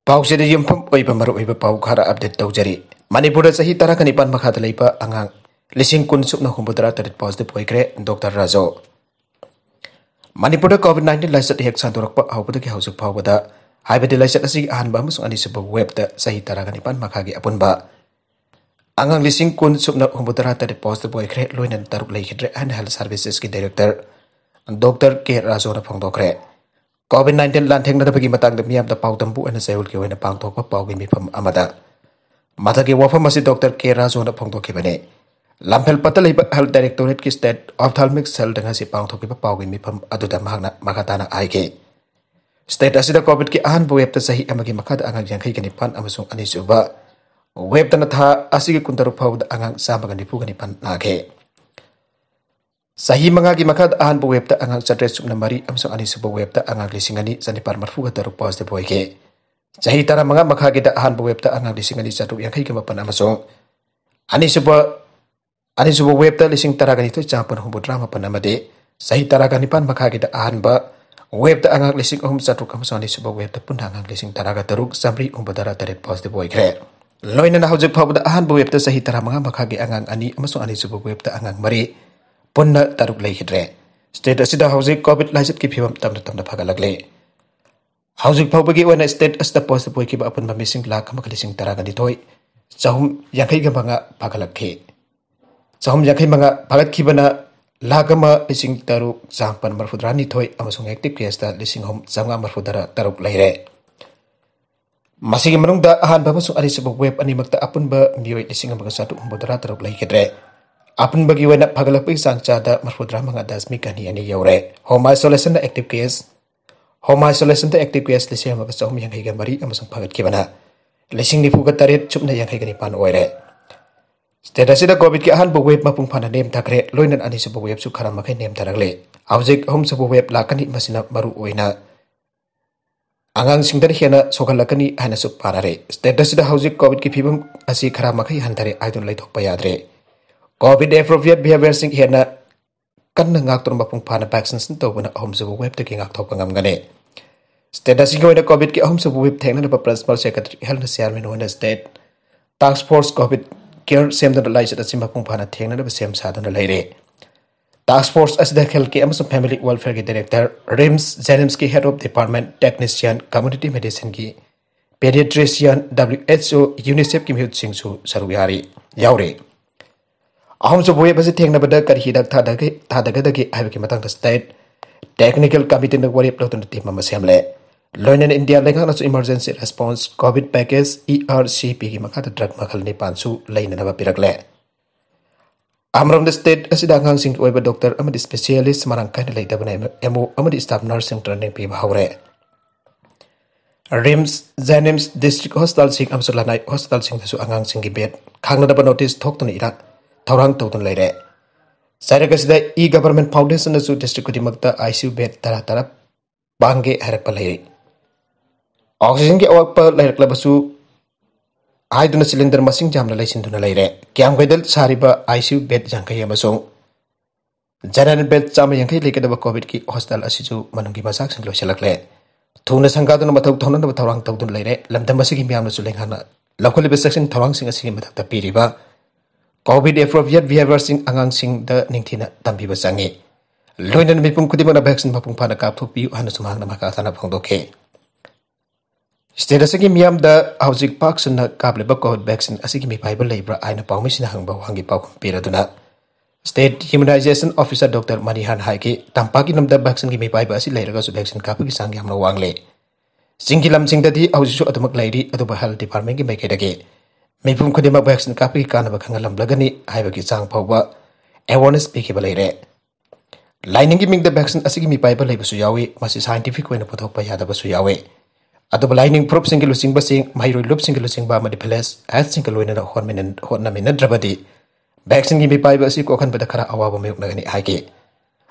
Pauk sida yung pump oi pamaruk oi pauk hara update tau jari. Mani pura sahi tara ipan makha dalai pa angang. Lising kun sup na kumbudara tarit pos de poi kre dokter razo. Mani pura covid 19 lai sat hek santo rok pa pada ke hau sup pauk pada. Hai pada lai sat asik ahan bamus ani sebab web ta sahi tara ipan makha apun ba. Angang lising kun sup na kumbudara tarit pos de poi kre loin nan taruk lai kedre and health services ki director. Dokter ke razo na pung dokre. kre covid 19 lan thengna da bagi matang da miyam da pau tam bu ana ke wena pang thok pa pau mi pham amada ah, mata ge wafa masi doctor k ra zon da phong thok ke bane lamphel patal hi health directorate ki state ophthalmic cell da si pang ke pa pau gi mi pham adu da mahna makatana ai ke state asi da covid ki an bu yep ta sahi amagi makata angang jang khai gani pan amasung ani suba web tanatha asi ge kuntaru phau da angang sa bagani pu gani pan na Sahi mga gimakad ahan po webta ang agsadres sum namari sang ani po webta ang aglisingani sa nipar marfuga daruk pas de boyke. Sahi tara mga makagida ahan po webta ang aglisingani sa yang kay kamapan amasong. Anis po ani po webta lising tara ganito japan drama rama panamade. Sahi tara ganipan makagida ahan ba webta ang lising om sa ruk amsang anis po webta pun ang lising tara teruk samri umbadara tarit pas de boyke. Loy na na haujak pabda ahan po webta sahi tara mga makagi angang ani amasong ani subo webta angang mari punna taruk lai hidre. State asida housing covid laisit ki phibam tamda tamda phaga lagle. Housing phau bagi wana state asda posa poi ki ba apun bamising la kama kalising taraga di toi. Sahum yang kai gamanga phaga lagke. Sahum yang kai manga phagat ki na la kama lising taruk sahang pan marfudra ni toi amasung ektip ki home lising hom sahang marfudara taruk lai re. Masih yang menunggu dah ahan bapak sung sebuah web animak tak apun ba miwai lising hom bagasatu umbudara taruk lai kedre apun bagi wena pagalapi sang cada marfudra mengadas mikan hian ni yore home isolation da active case home isolation da active case lesi ma ka som yang hega mari amasang pagat ke bana lesi ni puga tarit chup na yang hega ni pan oire steda sida covid ke han bu web ma pung pan nem takre loinan ani sub web su kharam ma kai nem tarakle aujik home sub web la kan masina baru oina angang sing dar hena sokan lakani hana sup parare steda sida covid ki phibam asi kharam ma kai han tare aidon lai thok payadre covid appropriate behavior sing hena kanna ngak tur mapung phana vaccines to bana ahom se web te ngak thop ngam gane status ki wena covid ki ahom se web thengna pa principal secretary health chairman wena state task force covid care sem da lai se sim mapung phana thengna ba sem sa da lai re task force असिदा खेल के अमसो family welfare के director RIMS JNIMS की head of department technician community medicine की paediatrician W H O UNICEF की म्यूट सिंह सरुयारी यावरे अहम से वेब से थेब कहीदे टेक्निकल कमीटी वेब लौटने टीम सेमले इंडिया लेखा emergency response COVID package E R C P की मखा ड्रग मखल निपानब पीरगे अमरम स्टेट आगाम डॉक्टर स्पेसीलीस्ट मर कहने एमओ स्टाफ नर्स ट्रेनिंग पीब हो रे रिम्स जैनिम्स डिस्ट्रिक हॉस्पिटल लाइ हॉस्पिटल आगाम बेड खाद नोटिस इरा थौरांग तौदन लैरे इ ई गवर्नमेंट फाउंडेशन असु डिस्ट्रिक्ट कुदि मक्त आईसीयू बेड तरह तरह बांगे हरप लैरे ऑक्सीजन के अवप लैरक लबसु आइदुन सिलेंडर मसिंग जामन लैसिंदुन लैरे क्याम गैदल सारिब बेड जांखै यमसु जनरल बेड चाम यंखै लेकेदब कोविड की हॉस्टल असिजु मचा मसाक सिंग लोसलकले थुने संगादन मथौ थौनन थौरांग तौदन लैरे लमदम बसिगि म्यामन सुलेंगाना लखोलिबे सेक्शन थौरांग सिंग covid appropriate behavior sing angang sing da ningthina tambi ba sangi loinan mi pung kudimana vaccine mapung phana kap thu pi han sumang na ka sana phang dokhe status ki miam da housing park sun na kap ba covid vaccine asiki mi phaiba leibra aina mi sina hang ba wangi pa khum pira duna State Immunization Officer Dr. Manihan Hai ki nam namda vaccine ki mi paiba asi leiraga su vaccine kap ki sangi hamna wangle singilam singda di aujisu atumak leiri atuba health department ki da ke mipum kudima vaksin kapi kana bakanga lam lagani hai bagi sang pawa awareness piki balai re lining giming the vaksin asigi mi pai balai basu yawe masi scientific wena potok pa yada basu yawe ato ba lining prop single losing ba sing mai roi loop single losing ba ma dipeles as single wena drabadi vaksin gi mi pai ba si kara awa ba meuk nagani hai ke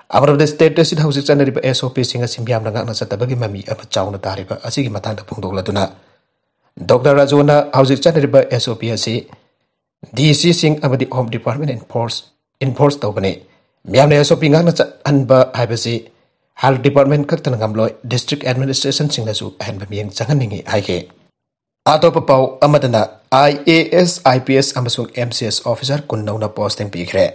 Amar state de sit house sana di SOP singa simbiam nangak nasa tabagi mami apa caung na asigi matang da pung tuna. Doctor ꯔꯥꯖꯣꯅ ꯍꯧꯖꯤꯛ ꯆꯠꯅꯔꯤꯕ ꯑꯦꯁ ꯑꯣ ꯄꯤ ꯑꯁꯤ ꯗꯤ ꯁꯤꯁꯤꯡ ꯑꯃꯗꯤ home department ꯏꯟꯐꯣꯔꯁ ꯏꯟꯐꯣꯔꯁ ꯇꯧꯕꯅꯤ ꯃꯌꯥꯝꯅ ꯑꯦꯁ ꯑꯣ ꯄꯤ ꯉꯥꯛꯅ ꯆꯠꯍꯟꯕ ꯍꯥꯏꯕꯁꯤ ꯍꯦꯜꯊ ꯗꯤꯄꯥꯔꯠꯃꯦꯟ ꯈꯛꯇꯅ ꯉꯝꯂꯣꯏ ꯗꯤꯁꯇ꯭ꯔꯤꯛ ꯑꯦꯗꯃꯤꯅꯤꯁꯇ꯭ꯔꯦꯁꯟꯁꯤꯡꯅꯁꯨ ꯑꯍꯦꯟꯕ ꯃꯤꯠꯌꯦꯡ ꯆꯪꯍꯟꯅꯤꯡꯉꯤ ꯍꯥꯏꯈꯤ ꯑꯇꯣꯞꯄ ꯄꯥꯎ ꯑꯃꯗꯅ I A S I P S ꯑꯃꯁꯨꯡ ꯑꯦꯝ ꯁꯤ ꯑꯦꯁ ꯑꯣꯐꯤꯁꯥꯔ ꯀꯨꯟ ꯅꯧꯅ ꯄꯣꯁꯇꯤꯡ ꯄꯤꯈ꯭ꯔꯦ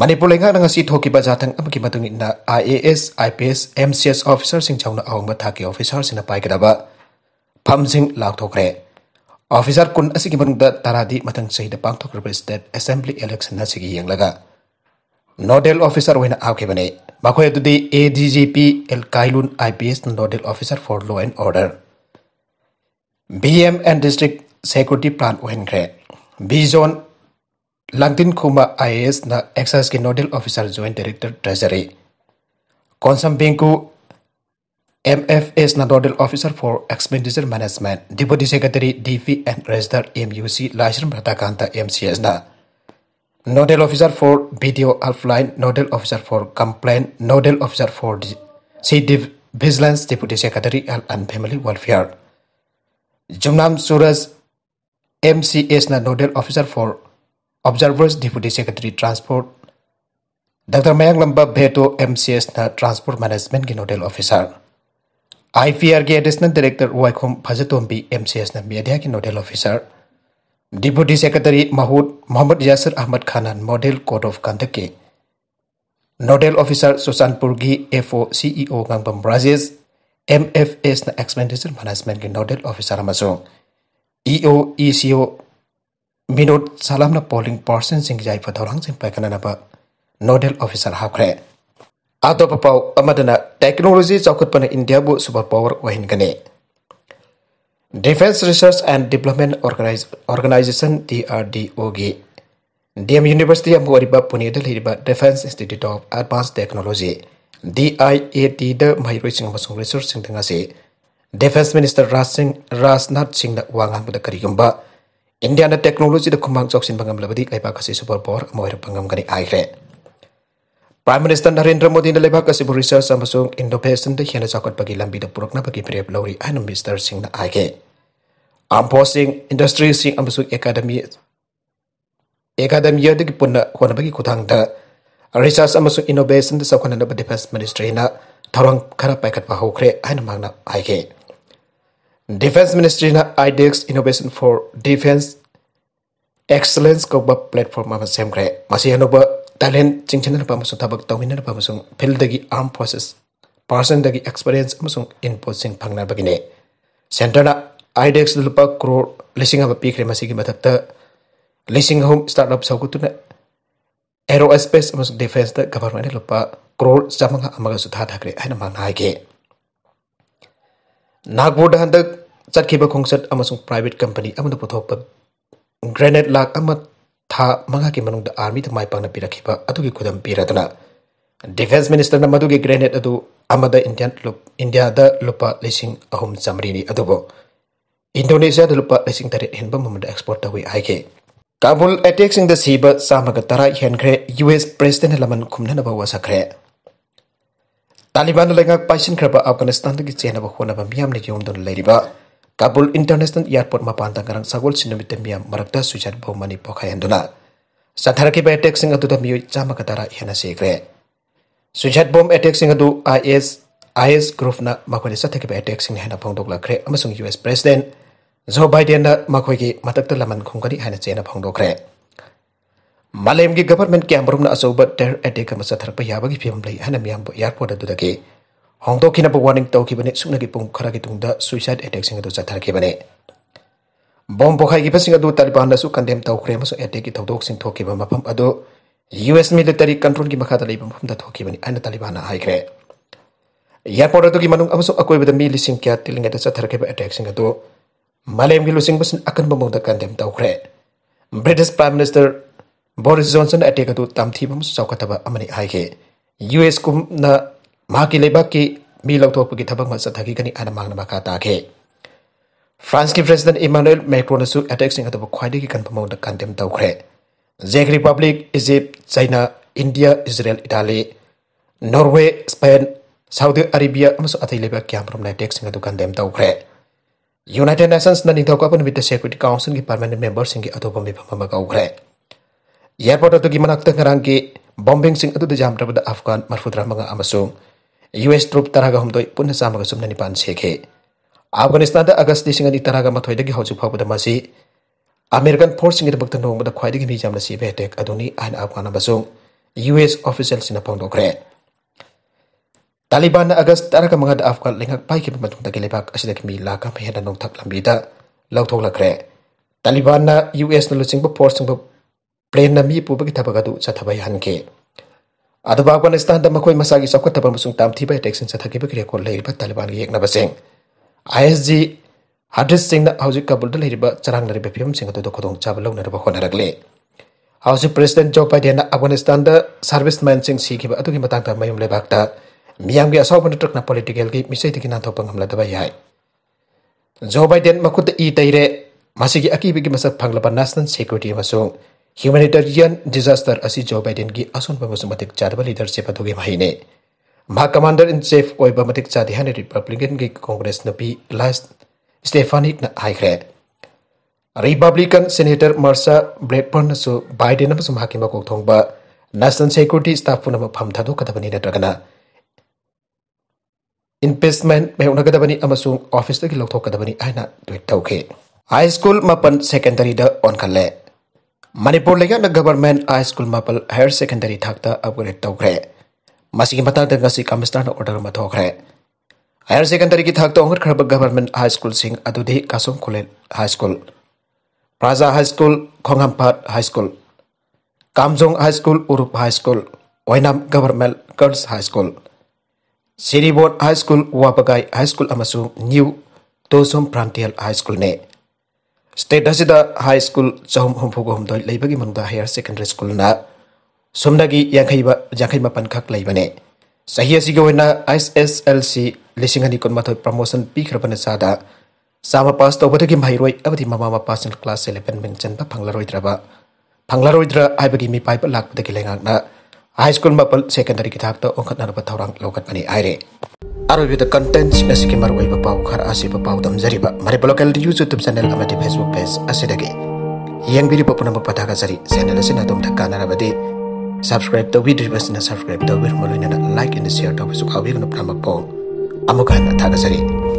ꯃꯅꯤꯄꯨꯔ ꯂꯩꯉꯥꯛꯅ ꯉꯁꯤ ꯊꯣꯛꯈꯤꯕ ꯖꯥꯊꯪ ꯑꯃꯒꯤ ꯃꯇꯨꯡ ꯏꯟꯅ I A S I P S M C S ꯑꯣꯐꯤꯁꯥꯔꯁꯤꯡ ꯌꯥꯎꯅ ꯑꯍꯣꯡꯕ ꯊꯥꯛꯀꯤ ꯑꯣꯐꯤꯁꯥꯔꯁꯤꯡꯅ ꯄꯥꯏꯒꯗꯕ ꯐꯝꯁꯤꯡ ꯂꯥꯎꯊꯣꯛꯈ꯭ꯔꯦ ꯑꯣꯐꯤꯁꯥꯔ ꯀꯨꯟ ꯑꯁꯤꯒꯤ ꯃꯅꯨꯡꯗ ꯇꯔꯥꯗꯤ ꯃꯊꯪ ꯆꯍꯤꯗ ꯄꯥꯡꯊꯣꯛꯈ꯭ꯔꯕ ꯁ꯭ꯇꯦꯠ ꯑꯦꯁꯦꯝꯕ꯭ꯂꯤ ꯏꯂꯦꯛꯁꯟ ꯑꯁꯤꯒꯤ ꯌꯦꯡꯂꯒ ꯅꯣꯗꯦꯜ ꯑꯣꯐꯤꯁꯥꯔ ꯑꯣꯏꯅ ꯍꯥꯞꯈꯤꯕꯅꯤ ꯃꯈꯣꯏ ꯑꯗꯨꯗꯤ A D G P L ꯀꯥꯏꯂꯨꯟ I P S nodal officer for law and order B M N district security plan ꯑꯣꯏꯍꯟꯈ꯭ꯔꯦ ꯕꯤ ꯖꯣꯟ ꯂꯥꯡꯇꯤꯟ ꯈꯨꯃ ꯑꯥꯏ ꯑꯦ ꯑꯦꯁꯅ ꯑꯦꯛꯁꯥꯏꯁꯀꯤ nodal officer joint director treasury ꯀꯣꯟꯁꯝ ꯕꯦꯡꯀꯨ MF is Nodal Officer for Expenditure Management, Deputy Secretary DV and Register MUC Lashram Bhatakanta MCS. Nodal Officer for Video Offline, Nodal Officer for Complaint, Nodal Officer for CDIV Vigilance, Deputy Secretary Health and Family Welfare. Jumnam Suraj MCS Nodal Officer for Observers, Deputy Secretary Transport. Dr. Mayang Lamba Beto MCS Transport Management के nodal officer के additional director Waikhom Phajatombi एमसीएसना media के nodal officer deputy secretary महूद Mohammad Yasir Ahmed Khan model code of conduct के nodal officer सुशांतपुर की एफओ CEO Gangbam Rajesh MFS ना एक्सपेंडिचर मैनेजमेंट के नोडल ऑफिसर अमसों EO ECO Vinod Salam polling person Singh जाय फथौरांग सिंह पैकनाना नोडल ऑफिसर हाखरे ado papau amadana technology pana india bu superpower wahin gane defense research and development organization drdo gi dm university riba punya punidal riba defense institute of advanced technology diat the mairoi sing masung research sing tengah si defense minister raj singh rajnath singh na pada kari karigumba india na teknologi da khumang sin bangam labadi kaipa kasi superpower riba bangam gani akhirnya. Prime Minister Narendra Modi na kasih kasi research amasung innovation da hena jakot bagi lambi da puruk na bagi pria lori anu Mr. Singh na age. amposing Singh industry Singh amasung academy academy da ki nak hona bagi kutang da research Samsung innovation da sakona na defense ministry na tarung khara paikat bahu hokre anu mangna age. Defense Ministry na ideks Innovation for Defense Excellence kau platform ama semkre. Masih anu ba ꯇꯦꯂꯦꯟ ꯆꯤꯡꯁꯤꯟꯅꯔꯛꯄ ꯑꯃꯁꯨꯡ ꯊꯕꯛ ꯇꯧꯃꯤꯟꯅꯔꯛꯄ ꯑꯃꯁꯨꯡ ꯐꯤꯜꯗꯒꯤ ꯑꯥꯔꯝ ꯐꯣꯔꯁꯦꯁ ꯄꯥꯔꯁꯟꯗꯒꯤ ꯑꯦꯛꯁꯄꯔꯤꯌꯦꯟꯁ ꯑꯃꯁꯨꯡ ꯏꯟꯄꯨꯠꯁꯤꯡ ꯐꯪꯅꯕꯒꯤꯅꯤ ꯁꯦꯟꯇꯔꯅ ꯑꯥꯏꯗꯦꯛꯁꯇ ꯂꯨꯄꯥ ꯀ꯭ꯔꯣꯔ ꯂꯤꯁꯤꯡ ꯑꯃ ꯄꯤꯈ꯭ꯔꯦ ꯃꯁꯤꯒꯤ ꯃꯊꯛꯇ ꯂꯤꯁꯤꯡ ꯑꯍꯨꯝ ꯁ꯭ꯇꯥꯔꯠ ꯑꯞ ꯁꯧꯒꯠꯇꯨꯅ ꯑꯦꯔꯣ ꯑꯦꯁꯄꯦꯁ ꯑꯃꯁꯨꯡ ꯗꯤꯐꯦꯟꯁꯇ ꯒꯚꯔꯟꯃꯦꯟꯠꯅ ꯂꯨꯄꯥ ꯀ꯭ꯔꯣꯔ ꯆꯥꯃꯉꯥ ꯑꯃꯒꯁꯨ ꯊꯥꯊꯈ꯭ꯔꯦ ꯍꯥꯏꯅ ꯃꯍꯥꯛꯅ ꯍꯥꯏꯈꯤ ꯅꯥꯒꯄꯨꯔꯗ ꯍꯟꯗꯛ ꯆꯠꯈꯤꯕ ꯈꯣꯡꯆꯠ ꯑꯃꯁꯨꯡ ꯄ꯭ꯔꯥꯏꯚꯦꯠ ꯀꯝꯄꯅꯤ ꯑꯃꯅ ꯄꯨꯊꯣꯛꯄ ꯒ꯭ꯔꯦꯅꯦꯠ ꯂꯥꯛ ꯑꯃ ꯊꯥ ꯃꯉꯥꯒꯤ ꯃꯅꯨꯡꯗ ꯑꯥꯔꯃꯤꯗ ꯃꯥꯏ ꯄꯥꯛꯅ ꯄꯤꯔꯛꯈꯤꯕ ꯑꯗꯨꯒꯤ ꯈꯨꯗꯝ ꯄꯤꯔꯗꯨꯅ ꯗꯤꯐꯦꯟꯁ ꯃꯤꯅꯤꯁꯇꯔꯅ ꯃꯗꯨꯒꯤ ꯒ꯭ꯔꯦꯅꯦꯠ ꯑꯗꯨ ꯑꯃꯗ ꯏꯟꯗꯤꯌꯟ ꯏꯟꯗꯤꯌꯥꯗ ꯂꯨꯄꯥ ꯂꯤꯁꯤꯡ ꯑꯍꯨꯝ ꯆꯥꯝꯃꯔꯤꯅꯤ ꯑꯗꯨꯕꯨ ꯏꯟꯗꯣꯅꯦꯁꯤꯌꯥꯗ ꯂꯨꯄꯥ ꯂꯤꯁꯤꯡ ꯇꯔꯦꯠ ꯍꯦꯟꯕ ꯃꯃꯜꯗ ꯑꯦꯛꯁꯄꯣꯔꯠ ꯇꯧꯏ ꯍꯥꯏꯈꯤ ꯀꯥꯕꯨꯜ ꯑꯦꯇꯦꯛꯁꯤꯡꯗ ꯁꯤꯕ ꯆꯥꯝꯃꯒ ꯇꯔꯥ ꯍꯦꯟꯈ꯭ꯔꯦ ꯌꯨ ꯑꯦꯁ ꯄ꯭ꯔꯦꯁꯤꯗꯦꯟꯅ ꯂꯃꯟ ꯈꯨꯝꯅꯅꯕ ꯋꯥꯁꯛꯈ꯭ꯔꯦ ꯇꯥꯂꯤꯕꯥꯟꯅ ꯂꯩꯉꯥꯛ ꯄꯥꯏꯁꯤꯟꯈ꯭ꯔꯕ ꯑꯐꯒꯥꯅꯤꯁꯇꯥꯟꯗꯒꯤ ꯆꯦꯟꯅꯕ ꯍꯣꯠꯅꯕ ꯃꯤꯌꯥꯝꯅ ꯌꯣꯝꯗꯨꯅ ꯂꯩꯔꯤꯕ kabul international airport ma pan tangarang sagol sinami temia marakta sujat bo mani pokhayan dona sathar ki ba attack singa tu miu chama katara hena sekre sujat bom attack singa du is is group na makoi sa thaki ba attack singa hena phongdok la kre amasung us president joe biden na makoi gi matak ta laman khongkari hena cena phongdok kre malayam gi government ki amrum na asobat terror attack ma sathar pa yabagi phim lai hena miam bo airport adu dake ꯍꯥꯡꯗꯣꯛꯈꯤꯅꯕ warning ꯇꯧꯈꯤꯕꯅꯤ ꯁꯨꯞꯅꯒꯤ ꯄꯨꯡ ꯈꯔꯒꯤ ꯇꯨꯡꯗ ꯁꯨꯏꯁꯥꯏꯗ ꯑꯦꯇꯦꯛꯁꯤꯡ ꯑꯗꯨ ꯆꯠꯊꯔꯈꯤꯕꯅꯤ ꯕꯣꯝ ꯄꯣꯈꯥꯏꯈꯤꯕꯁꯤꯡ ꯑꯗꯨ ꯇꯥꯂꯤꯕꯥꯟꯅꯁꯨ ꯀꯟꯗꯦꯝ ꯇꯧꯈ꯭ꯔꯦ ꯑꯃꯁꯨꯡ ꯑꯦꯇꯦꯛꯀꯤ ꯊꯧꯗꯣꯛꯁꯤꯡ ꯊꯣꯛꯈꯤꯕ ꯃꯐꯝ ꯑꯗꯨ ꯌꯨ ꯑꯦꯁ ꯃꯤꯂꯤꯇꯔꯤ ꯀꯟꯇ꯭ꯔꯣꯜꯒꯤ ꯃꯈꯥꯗ ꯂꯩꯕ ꯃꯐꯝꯗ ꯊꯣꯛꯈꯤꯕꯅꯤ ꯍꯥꯏꯅ ꯇꯥꯂꯤꯕꯥꯟꯅ ꯍꯥꯏꯈ꯭ꯔꯦ ꯏꯌꯥꯔꯄꯣꯔꯠ ꯑꯗꯨꯒꯤ ꯃꯅꯨꯡ ꯑꯃꯁꯨꯡ ꯑꯀꯣꯏꯕꯗ ꯃꯤ ꯂꯤꯁꯤꯡ ꯀꯌꯥ ꯇꯤꯜꯂꯤꯉꯩꯗ ꯆꯠꯊꯔꯛꯈꯤꯕ ꯑꯦꯇꯦꯛꯁꯤꯡ ꯑꯗꯨ ꯃꯥꯂꯦꯝꯒꯤ ꯂꯨꯆꯤꯡꯕꯁꯤꯡ ꯑꯀꯟꯕ ꯃꯑꯣꯡꯗ ꯀꯟꯗꯦꯝ ꯇꯧꯈ꯭ꯔꯦ British prime minister Boris Johnson attack ꯑꯗꯨ ꯇꯝꯊꯤꯕ ꯑꯃꯁꯨꯡ ꯆꯥꯎꯈꯠꯇꯕ ꯑꯃꯅꯤ ꯍꯥꯏꯈꯤ ꯌꯨ ꯑꯦꯁ ꯀꯨꯝꯅ Maki lebaki mi lautok pagi tabang masa tagi kani ana mang kata ke. France ki president Emmanuel Macron na su attack sing atau kwaidi ki kan pamong dakan tem tau kre. Republic, Egypt, China, India, Israel, Italia, Norway, Spain, Saudi Arabia, amasu atai lebak ki amrom na attack sing atau kan tem United Nations dan na ning tau kapan bita Security Council ki permanent member sing ki atau pemimpin pamong kau Airport atau gimana kita ngerangki bombing sing atau dijam terbeda Afghan marfudra mga amasung. US S troop तरहगहुम्दोइ पुनः चामग चुम्न निपान सेखे अफगानिस्तान अगस्त लिंग अनी तरह मथोदी हौजी फाउद मसी अमेरिकन फोर्सगीदमक नोंबद खाई मीजाम सीब हेटेक अफगान यूएस एस ऑफिसल्स फोंदोखे तालिबान अगस्त तरह मंगद अफगान लेंग पाइब लेबाक लाख हेन नौथक लंबीद लौथोलखे तालिबान यु एस लुचिंग फोर्स प्लेन मी पुब की थबक चथब हनखे ꯑꯗꯨꯕꯨ ꯑꯐꯒꯥꯅꯤꯁꯇꯥꯟꯗ ꯃꯈꯣꯏ ꯃꯁꯥꯒꯤ ꯆꯥꯎꯈꯠꯇꯕ ꯑꯃꯁꯨꯡ ꯇꯥꯝꯊꯤꯕ ꯑꯦꯇꯦꯛꯁꯤꯡ ꯆꯠꯊꯈꯤꯕꯒꯤ ꯔꯦꯀꯣꯔꯗ ꯂꯩꯔꯤꯕ ꯇꯥꯂꯤꯕꯥꯟꯒꯤ ꯌꯦꯛꯅꯕꯁꯤꯡ ꯑꯥꯏ ꯑꯦꯁ ꯖꯤ ꯍꯥꯗ꯭ꯔꯤꯁꯁꯤꯡꯅ ꯍꯧꯖꯤꯛ ꯀꯕꯨꯜꯗ ꯂꯩꯔꯤꯕ ꯆꯔꯥꯡꯅꯔꯤꯕ ꯐꯤꯕꯝꯁꯤꯡ ꯑꯗꯨꯗ ꯈꯨꯗꯣꯡꯆꯥꯕ ꯂꯧꯅꯅꯕ ꯍꯣꯠꯅꯔꯛꯂꯤ ꯍꯧꯖꯤꯛ ꯄ꯭ꯔꯁꯤꯗꯦꯟ ꯖꯣ ꯕꯥꯏꯗꯦꯟꯅ ꯑꯐꯒꯥꯅꯤꯁꯇꯥꯟꯗ ꯁꯥꯔꯚꯤꯁꯃꯦꯟꯁꯤꯡ ꯁꯤꯈꯤꯕ ꯑꯗꯨꯒꯤ ꯃꯇꯥꯡꯗ ꯃꯌꯨꯝ ꯂꯩꯕꯥꯛꯇ ꯃꯤꯌꯥꯝꯒꯤ ꯑꯁꯥꯎꯕ ꯅꯠꯇ꯭ꯔꯒꯅ ꯄꯣꯂꯤꯇꯤꯀꯦꯜꯒꯤ ꯃꯤꯁꯩꯗꯒꯤ ꯅꯥꯟꯊꯣꯛꯄ ꯉꯝꯂꯗꯕ ꯌꯥꯏ ꯖꯣ ꯕꯥꯏꯗꯦꯟ ꯃꯈꯨꯠꯇ ꯏ ꯇꯩꯔꯦ ꯃꯁꯤꯒꯤ ꯑꯀꯤꯕꯒꯤ ꯃꯁꯛ ꯐꯪꯂꯕ ꯅꯦꯁꯅꯦꯜ ꯁꯦꯀ꯭ꯌꯨꯔꯤꯇꯤ ꯑꯃꯁꯨꯡ ह्यूमेटेरियन डिजास्टर अ जो बाइडन की असुनबी चाब लीडर से पदों महीने मह कमांडर इन चीफ होती चादे हैं रिपब्लीकन की कॉग्रेस नुपी लाइस Stefanik Republican senator Marsha Blackburn Biden की मकोक थोब नेशनल सेक्यूरीटी स्टाफ पुनम फम थदोंदबनी इंपेस्टमेंट मेहनगदबनी ऑफिस लौटोदबनी ट्वीट तौके हाई स्कूल मपन सेकेंडरी ओनखल Manipur Legana Government High School Maple Higher Secondary Takta upgrade to Gray. Masikimata de Nasi Kamistan order Mato Gray. Higher Secondary Kitakta Unger Kerber Government High School Sing Adudi Kasum Kulin High School. Praza High School Konghampat High School. Kamzong High School Urup High School. Wainam Government Girls High School. City Board High School Wapagai High School Amasung New Tosum Prantial High School Ne. state asida high school chahum homphuk hom doi leibagi mangda higher secondary school na somdagi yankhai ba jankhai mapan khak leibane sahi asi goina ISSLC lisingani kon mathoi promotion pana sada sama pasto to bodagi mhairoi abadi mama ma pass in class 11 mention ba phanglaroi draba phanglaroi dra mi pai ba lak bodagi lengang na high school mapal secondary kita aktor to na ba thorang lokat mani aire Aru the contents asiki marwai papau khar asi papau dam jariba mare local news YouTube channel amati Facebook page asidagi yang biri papuna papata ga jari channel asina dom thakana rabadi subscribe to video basina subscribe to bir molina like and share to su khawi gnu pramak po amukan thaga jari